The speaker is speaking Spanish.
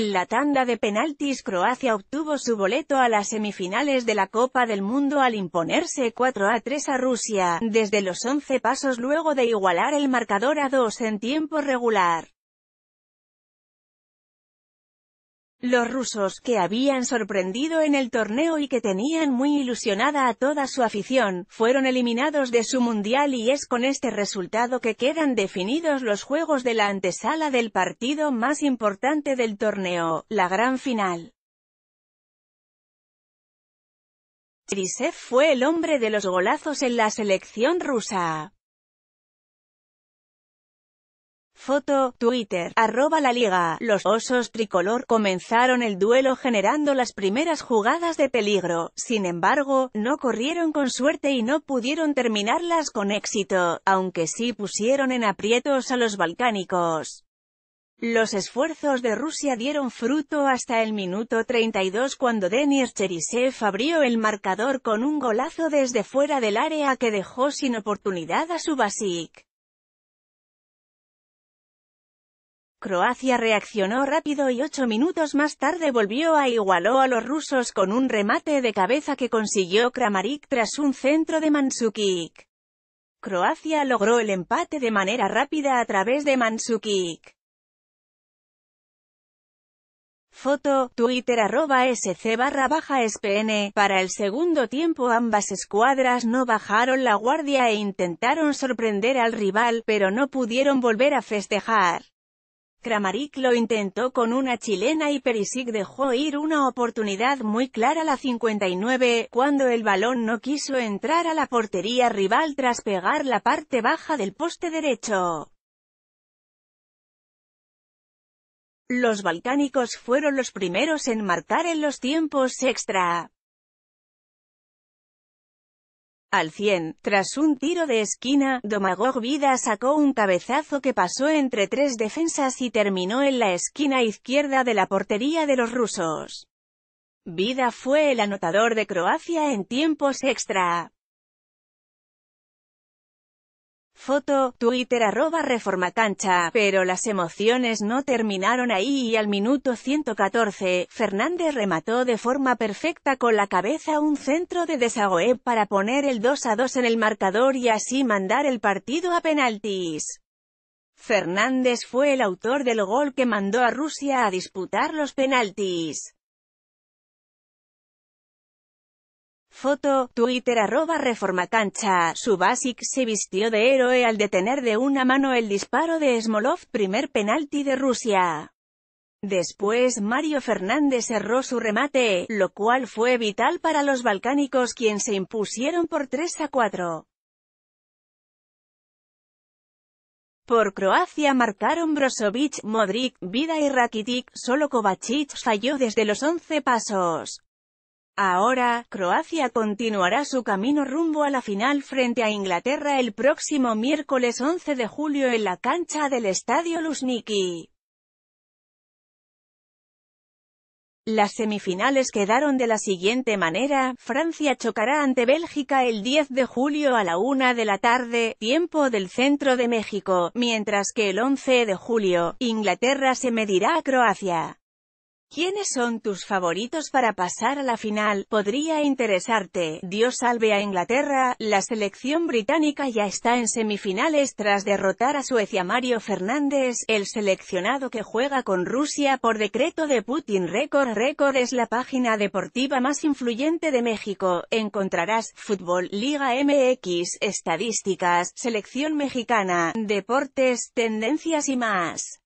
En la tanda de penaltis Croacia obtuvo su boleto a las semifinales de la Copa del Mundo al imponerse 4 a 3 a Rusia, desde los 11 pasos luego de igualar el marcador a 2 en tiempo regular. Los rusos que habían sorprendido en el torneo y que tenían muy ilusionada a toda su afición, fueron eliminados de su mundial y es con este resultado que quedan definidos los juegos de la antesala del partido más importante del torneo, la gran final. Cherisev fue el hombre de los golazos en la selección rusa. Foto, Twitter, arroba la liga. Los osos tricolor comenzaron el duelo generando las primeras jugadas de peligro, sin embargo, no corrieron con suerte y no pudieron terminarlas con éxito, aunque sí pusieron en aprietos a los balcánicos. Los esfuerzos de Rusia dieron fruto hasta el minuto 32 cuando Denis Cherisev abrió el marcador con un golazo desde fuera del área que dejó sin oportunidad a su basic. Croacia reaccionó rápido y ocho minutos más tarde volvió a igualó a los rusos con un remate de cabeza que consiguió Kramaric tras un centro de Mansukic. Croacia logró el empate de manera rápida a través de Mansukic. Foto, Twitter arroba sc barra baja spn. Para el segundo tiempo ambas escuadras no bajaron la guardia e intentaron sorprender al rival, pero no pudieron volver a festejar. Kramaric lo intentó con una chilena y Perisic dejó ir una oportunidad muy clara a la 59, cuando el balón no quiso entrar a la portería rival tras pegar la parte baja del poste derecho. Los balcánicos fueron los primeros en marcar en los tiempos extra. Al 100, tras un tiro de esquina, Domagog Vida sacó un cabezazo que pasó entre tres defensas y terminó en la esquina izquierda de la portería de los rusos. Vida fue el anotador de Croacia en tiempos extra. Foto, Twitter arroba cancha, pero las emociones no terminaron ahí y al minuto 114, Fernández remató de forma perfecta con la cabeza un centro de Desagoe para poner el 2 a 2 en el marcador y así mandar el partido a penaltis. Fernández fue el autor del gol que mandó a Rusia a disputar los penaltis. Foto, Twitter arroba reformacancha, Subasic se vistió de héroe al detener de una mano el disparo de Smolov primer penalti de Rusia. Después Mario Fernández cerró su remate, lo cual fue vital para los balcánicos quien se impusieron por 3 a 4. Por Croacia marcaron Brozovic, Modric, Vida y Rakitic, solo Kovacic falló desde los 11 pasos. Ahora, Croacia continuará su camino rumbo a la final frente a Inglaterra el próximo miércoles 11 de julio en la cancha del Estadio Lusniki. Las semifinales quedaron de la siguiente manera, Francia chocará ante Bélgica el 10 de julio a la 1 de la tarde, tiempo del centro de México, mientras que el 11 de julio, Inglaterra se medirá a Croacia. ¿Quiénes son tus favoritos para pasar a la final? Podría interesarte. Dios salve a Inglaterra, la selección británica ya está en semifinales tras derrotar a Suecia Mario Fernández, el seleccionado que juega con Rusia por decreto de Putin Record. Record es la página deportiva más influyente de México. Encontrarás fútbol, Liga MX, estadísticas, selección mexicana, deportes, tendencias y más.